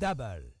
Double.